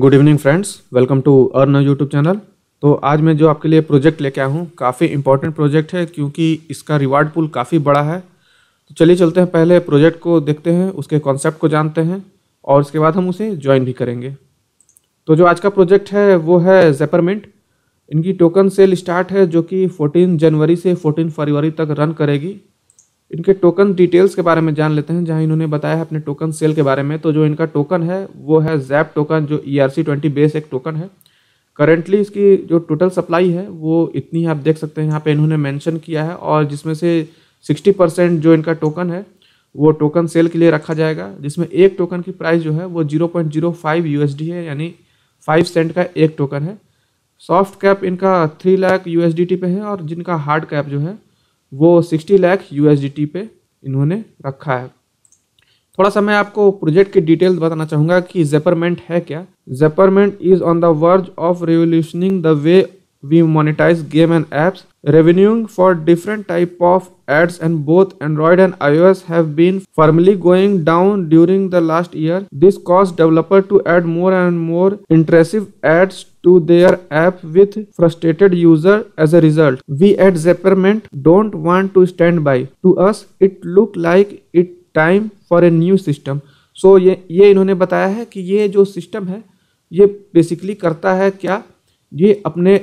Good evening friends welcome to earn YouTube channel तो आज मैं जो आपके लिए प्रोजेक्ट लेके आया हूँ काफ़ी इंपॉर्टेंट प्रोजेक्ट है क्योंकि इसका रिवार्ड पूल काफ़ी बड़ा है तो चलिए चलते हैं पहले प्रोजेक्ट को देखते हैं उसके कॉन्सेप्ट को जानते हैं और उसके बाद हम उसे ज्वाइन भी करेंगे तो जो आज का प्रोजेक्ट है वो है जेपरमेंट इनकी टोकन सेल स्टार्ट है जो कि 14 जनवरी से 14 फरवरी तक रन करेगी इनके टोकन डिटेल्स के बारे में जान लेते हैं जहां इन्होंने बताया है अपने टोकन सेल के बारे में तो जो इनका टोकन है वो है जैप टोकन जो E R C twenty base एक टोकन है करेंटली इसकी जो टोटल सप्लाई है वो इतनी आप देख सकते हैं यहाँ पे इन्होंने मेंशन किया है और जिसमें से 60 परसेंट जो इनका टोकन है वो टोकन सेल के लिए रखा जाएगा जिसमें एक टोकन की प्राइस जो है वो 0.05 यूएसडी है यानी 5 सेंट का एक टोकन है सॉफ्ट कैप इनका 3 लाख यू पे है और जिनका हार्ड कैप जो है वो सिक्सटी लाख यू पे इन्होंने रखा है थोड़ा सा मैं आपको प्रोजेक्ट की डिटेल बताना चाहूँगा कि जेपरमेंट है क्या Zapperment is on the verge of revolutionising the way we monetise game and apps revenuing for different type of ads and both Android and iOS have been formally going down during the last year this cost developer to add more and more intrusive ads to their app with frustrated user as a result we at Zapperment don't want to stand by. To us, it look like it time for a new system. So ये ये इन्होंने बताया है कि ये जो system है ये बेसिकली करता है क्या ये अपने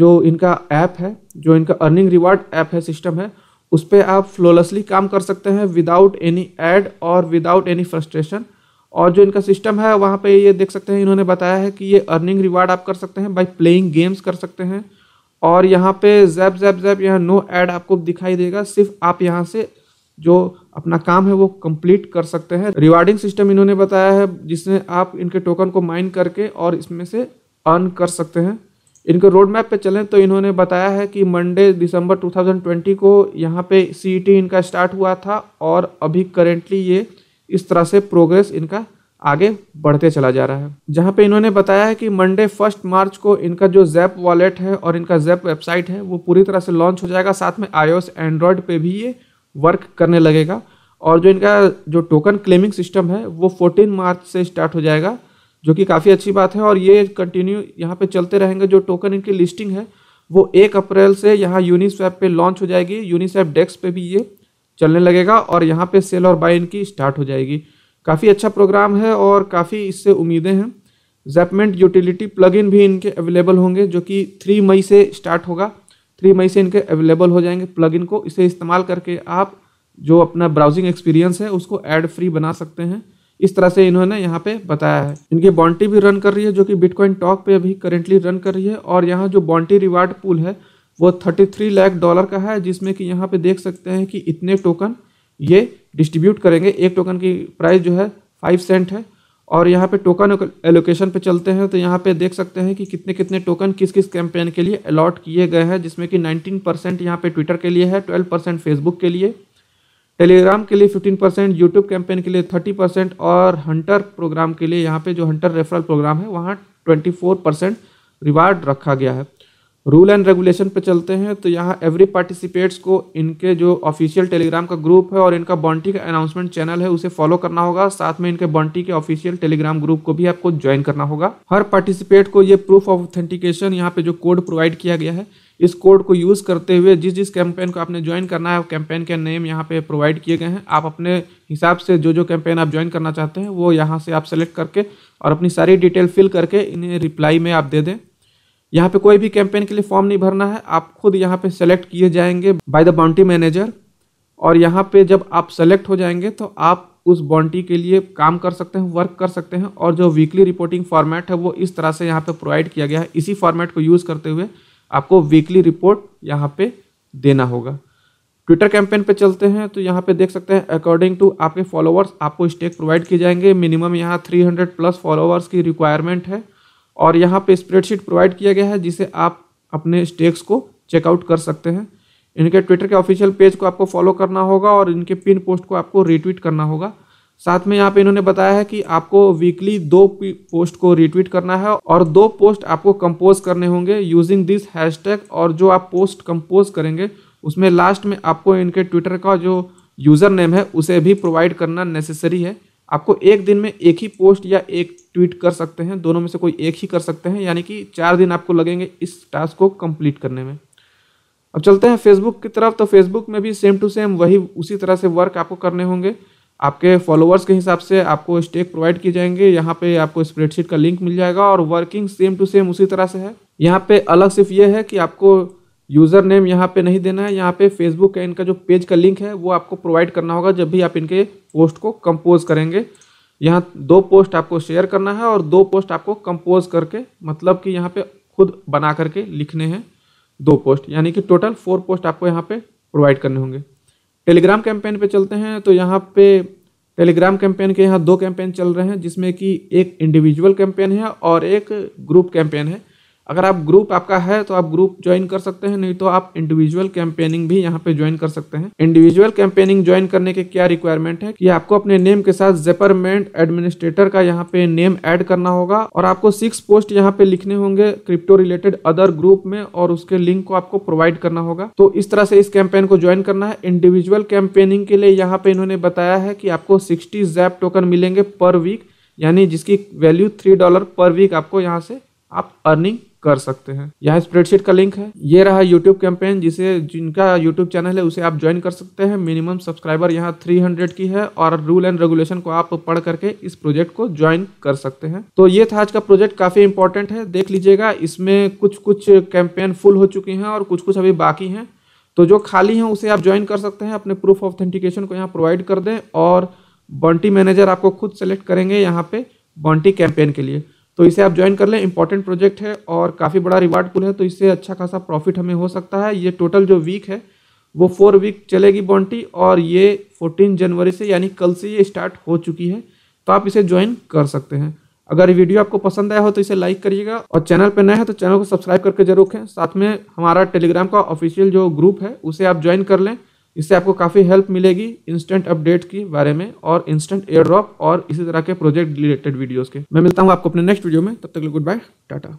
जो इनका ऐप है जो इनका अर्निंग रिवार्ड ऐप है सिस्टम है उस पर आप फ्लोलेसली काम कर सकते हैं विदाउट एनी एड और विदाउट एनी फ्रस्ट्रेशन और जो इनका सिस्टम है वहाँ पे ये देख सकते हैं इन्होंने बताया है कि ये अर्निंग रिवार्ड आप कर सकते हैं बाई प्लेइंग गेम्स कर सकते हैं और यहाँ पे जैप जैप जैप यहाँ नो एड आपको दिखाई देगा सिर्फ आप यहाँ से जो अपना काम है वो कंप्लीट कर सकते हैं रिवार्डिंग सिस्टम इन्होंने बताया है जिसमें आप इनके टोकन को माइन करके और इसमें से अर्न कर सकते हैं इनके रोड मैप पे चलें तो इन्होंने बताया है कि मंडे दिसंबर 2020 को यहाँ पे सी e इनका स्टार्ट हुआ था और अभी करेंटली ये इस तरह से प्रोग्रेस इनका आगे बढ़ते चला जा रहा है जहाँ पे इन्होंने बताया है कि मंडे फर्स्ट मार्च को इनका जो जैप वॉलेट है और इनका जैप वेबसाइट है वो पूरी तरह से लॉन्च हो जाएगा साथ में आईओएस एंड्रॉयड पे भी ये वर्क करने लगेगा और जो इनका जो टोकन क्लेमिंग सिस्टम है वो 14 मार्च से स्टार्ट हो जाएगा जो कि काफ़ी अच्छी बात है और ये कंटिन्यू यहाँ पे चलते रहेंगे जो टोकन इनकी लिस्टिंग है वो एक अप्रैल से यहाँ यूनिसेप पे लॉन्च हो जाएगी यूनिसेप डेस्क पे भी ये चलने लगेगा और यहाँ पे सेल और बाय इनकी स्टार्ट हो जाएगी काफ़ी अच्छा प्रोग्राम है और काफ़ी इससे उम्मीदें हैं जैपमेंट यूटिलिटी प्लगइन भी इनके अवेलेबल होंगे जो कि थ्री मई से स्टार्ट होगा थ्री मई से इनके अवेलेबल हो जाएंगे प्लगइन को इसे इस्तेमाल करके आप जो अपना ब्राउजिंग एक्सपीरियंस है उसको एड फ्री बना सकते हैं इस तरह से इन्होंने यहाँ पे बताया है इनकी बॉन्टी भी रन कर रही है जो कि बिटकॉइन टॉक पे अभी करेंटली रन कर रही है और यहाँ जो बॉन्टी रिवार्ड पूल है वो थर्टी थ्री लाख डॉलर का है जिसमें कि यहाँ पे देख सकते हैं कि इतने टोकन ये डिस्ट्रीब्यूट करेंगे एक टोकन की प्राइस जो है फाइव सेंट है और यहाँ पे टोकन एलोकेशन पे चलते हैं तो यहाँ पे देख सकते हैं कि कितने कितने टोकन किस किस कैंपेन के लिए अलॉट किए गए हैं जिसमें कि 19 परसेंट यहाँ पे ट्विटर के लिए है 12 परसेंट फेसबुक के लिए टेलीग्राम के लिए 15 परसेंट यूट्यूब कैंपेन के लिए 30 परसेंट और हंटर प्रोग्राम के लिए यहाँ पे जो हंटर रेफरल प्रोग्राम है वहाँ ट्वेंटी रिवार्ड रखा गया है रूल एंड रेगुलेशन पे चलते हैं तो यहाँ एवरी पार्टिसिपेट्स को इनके जो ऑफिशियल टेलीग्राम का ग्रुप है और इनका बॉन्टी का अनाउंसमेंट चैनल है उसे फॉलो करना होगा साथ में इनके बॉन्टी के ऑफिशियल टेलीग्राम ग्रुप को भी आपको ज्वाइन करना होगा हर पार्टिसिपेट को ये प्रूफ ऑफ ऑथेंटिकेशन यहाँ पे जो कोड प्रोवाइड किया गया है इस कोड को यूज़ करते हुए जिस जिस कैंपेन को आपने ज्वाइन करना है कैंपेन के नेम यहाँ पे प्रोवाइड किए गए हैं आप अपने हिसाब से जो जो कैंपेन आप ज्वाइन करना चाहते हैं वो यहाँ से आप सेलेक्ट करके और अपनी सारी डिटेल फिल करके इन्हें रिप्लाई में आप दे दें यहाँ पे कोई भी कैंपेन के लिए फॉर्म नहीं भरना है आप खुद यहाँ पे सेलेक्ट किए जाएंगे बाय द बाउंटी मैनेजर और यहाँ पे जब आप सेलेक्ट हो जाएंगे तो आप उस बाउंड्री के लिए काम कर सकते हैं वर्क कर सकते हैं और जो वीकली रिपोर्टिंग फॉर्मेट है वो इस तरह से यहाँ पे प्रोवाइड किया गया है इसी फॉर्मेट को यूज़ करते हुए आपको वीकली रिपोर्ट यहाँ पर देना होगा ट्विटर कैंपेन पे चलते हैं तो यहाँ पे देख सकते हैं अकॉर्डिंग टू आपके फॉलोअर्स आपको स्टेक प्रोवाइड किए जाएंगे मिनिमम यहाँ 300 प्लस फॉलोवर्स की रिक्वायरमेंट है और यहाँ पे स्प्रेडशीट प्रोवाइड किया गया है जिसे आप अपने स्टेक्स को चेकआउट कर सकते हैं इनके ट्विटर के ऑफिशियल पेज को आपको फॉलो करना होगा और इनके पिन पोस्ट को आपको रीट्वीट करना होगा साथ में यहाँ पे इन्होंने बताया है कि आपको वीकली दो पोस्ट को रीट्वीट करना है और दो पोस्ट आपको कंपोज करने होंगे यूजिंग दिस हैशटैग और जो आप पोस्ट कंपोज करेंगे उसमें लास्ट में आपको इनके ट्विटर का जो यूज़र नेम है उसे भी प्रोवाइड करना नेसेसरी है आपको एक दिन में एक ही पोस्ट या एक ट्वीट कर सकते हैं दोनों में से कोई एक ही कर सकते हैं यानी कि चार दिन आपको लगेंगे इस टास्क को कंप्लीट करने में अब चलते हैं फेसबुक की तरफ तो फेसबुक में भी सेम टू सेम वही उसी तरह से वर्क आपको करने होंगे आपके फॉलोअर्स के हिसाब से आपको स्टेक प्रोवाइड किए जाएंगे यहाँ पे आपको स्प्रेडशीट का लिंक मिल जाएगा और वर्किंग सेम टू सेम उसी तरह से है यहाँ पे अलग सिर्फ ये है कि आपको यूज़र नेम यहाँ पे नहीं देना है यहाँ पे फेसबुक का इनका जो पेज का लिंक है वो आपको प्रोवाइड करना होगा जब भी आप इनके पोस्ट को कंपोज करेंगे यहाँ दो पोस्ट आपको शेयर करना है और दो पोस्ट आपको कंपोज करके मतलब कि यहाँ पे खुद बना करके लिखने हैं दो पोस्ट यानी कि टोटल फोर पोस्ट आपको यहाँ पर प्रोवाइड करने होंगे टेलीग्राम कैंपेन पर चलते हैं तो यहाँ पर टेलीग्राम कैंपेन के यहाँ दो कैंपेन चल रहे हैं जिसमें कि एक इंडिविजुअल कैंपेन है और एक ग्रुप कैंपेन है अगर आप ग्रुप आपका है तो आप ग्रुप ज्वाइन कर सकते हैं नहीं तो आप इंडिविजुअल कैंपेनिंग भी यहाँ पे ज्वाइन कर सकते हैं इंडिविजुअल कैंपेनिंग ज्वाइन करने के क्या रिक्वायरमेंट है कि आपको अपने नेम के साथ जेपरमेंट एडमिनिस्ट्रेटर का यहाँ पे नेम ऐड करना होगा और आपको सिक्स पोस्ट यहाँ पे लिखने होंगे क्रिप्टो रिलेटेड अदर ग्रुप में और उसके लिंक को आपको प्रोवाइड करना होगा तो इस तरह से इस कैंपेन को ज्वाइन करना है इंडिविजुअल कैंपेनिंग के लिए यहाँ पे इन्होंने बताया है कि आपको सिक्सटी जैप टोकन मिलेंगे पर वीक यानी जिसकी value three dollar per week आपको यहाँ से आप अर्निंग कर सकते हैं यहाँ स्प्रेडशीट का लिंक है ये रहा यूट्यूब कैंपेन जिसे जिनका यूट्यूब चैनल है उसे आप ज्वाइन कर सकते हैं मिनिमम सब्सक्राइबर यहाँ 300 की है और रूल एंड रेगुलेशन को आप पढ़ करके इस प्रोजेक्ट को ज्वाइन कर सकते हैं तो ये था आज का प्रोजेक्ट काफी इंपॉर्टेंट है देख लीजिएगा इसमें कुछ कुछ कैंपेन फुल हो चुकी हैं और कुछ कुछ अभी बाकी हैं तो जो खाली हैं उसे आप ज्वाइन कर सकते हैं अपने प्रूफ ऑथेंटिकेशन को यहाँ प्रोवाइड कर दें और बंटी मैनेजर आपको खुद सेलेक्ट करेंगे यहाँ पे बंटी कैंपेन के लिए तो इसे आप ज्वाइन कर लें इंपॉर्टेंट प्रोजेक्ट है और काफ़ी बड़ा रिवार्ड पुल है तो इससे अच्छा खासा प्रॉफिट हमें हो सकता है ये टोटल जो वीक है वो फोर वीक चलेगी बॉन्टी और ये फोर्टीन जनवरी से यानी कल से ये स्टार्ट हो चुकी है तो आप इसे ज्वाइन कर सकते हैं अगर वीडियो आपको पसंद आया हो तो इसे लाइक करिएगा और चैनल पर नए हैं तो चैनल को सब्सक्राइब करके जरूर रखें साथ में हमारा टेलीग्राम का ऑफिशियल जो ग्रुप है उसे आप ज्वाइन कर लें इससे आपको काफ़ी हेल्प मिलेगी इंस्टेंट अपडेट के बारे में और इंस्टेंट एयर ड्रॉप और इसी तरह के प्रोजेक्ट रिलेटेड वीडियोस के मैं मिलता हूँ आपको अपने नेक्स्ट वीडियो में तब तक गुड बाय टाटा